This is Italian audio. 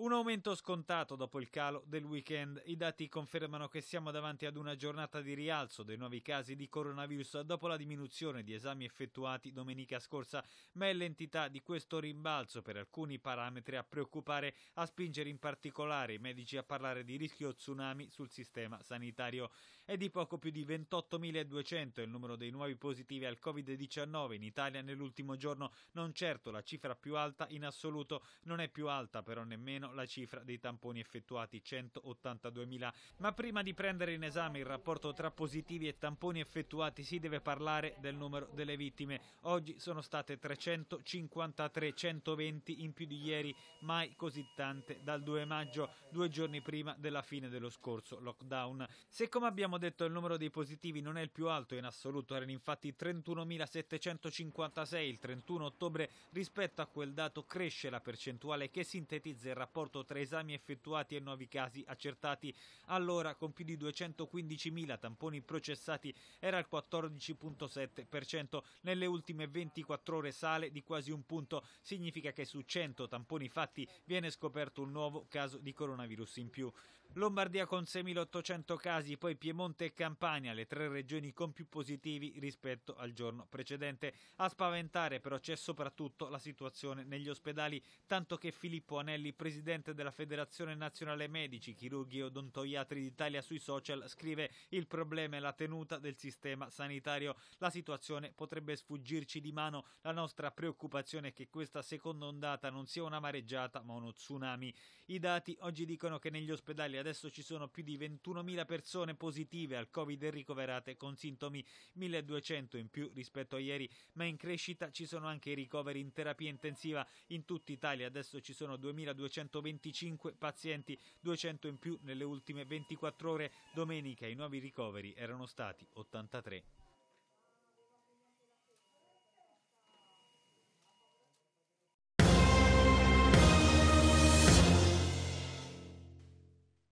Un aumento scontato dopo il calo del weekend. I dati confermano che siamo davanti ad una giornata di rialzo dei nuovi casi di coronavirus dopo la diminuzione di esami effettuati domenica scorsa, ma è l'entità di questo rimbalzo per alcuni parametri a preoccupare, a spingere in particolare i medici a parlare di rischio tsunami sul sistema sanitario. È di poco più di 28.200 il numero dei nuovi positivi al Covid-19 in Italia nell'ultimo giorno, non certo la cifra più alta in assoluto, non è più alta però nemmeno quest'anno la cifra dei tamponi effettuati 182.000. Ma prima di prendere in esame il rapporto tra positivi e tamponi effettuati si deve parlare del numero delle vittime. Oggi sono state 353, 120 in più di ieri, mai così tante dal 2 maggio, due giorni prima della fine dello scorso lockdown. Se come abbiamo detto il numero dei positivi non è il più alto in assoluto, erano infatti 31.756 il 31 ottobre, rispetto a quel dato cresce la percentuale che sintetizza il rapporto rapporto tra esami effettuati e nuovi casi accertati. Allora, con più di 215.000 tamponi processati, era il 14,7%. Nelle ultime 24 ore sale di quasi un punto. Significa che su 100 tamponi fatti viene scoperto un nuovo caso di coronavirus in più. Lombardia con 6.800 casi, poi Piemonte e Campania, le tre regioni con più positivi rispetto al giorno precedente. A spaventare però c'è soprattutto la situazione negli ospedali, tanto che Filippo Anelli, presidente presidente della Federazione Nazionale Medici, Chirurghi e Odontoiatri d'Italia sui social, scrive il problema è la tenuta del sistema sanitario. La situazione potrebbe sfuggirci di mano. La nostra preoccupazione è che questa seconda ondata non sia una mareggiata ma uno tsunami. I dati oggi dicono che negli ospedali adesso ci sono più di 21.000 persone positive al Covid e ricoverate con sintomi 1.200 in più rispetto a ieri, ma in crescita ci sono anche i ricoveri in terapia intensiva. In tutta Italia adesso ci sono 2.200 125 pazienti, 200 in più nelle ultime 24 ore. Domenica i nuovi ricoveri erano stati 83.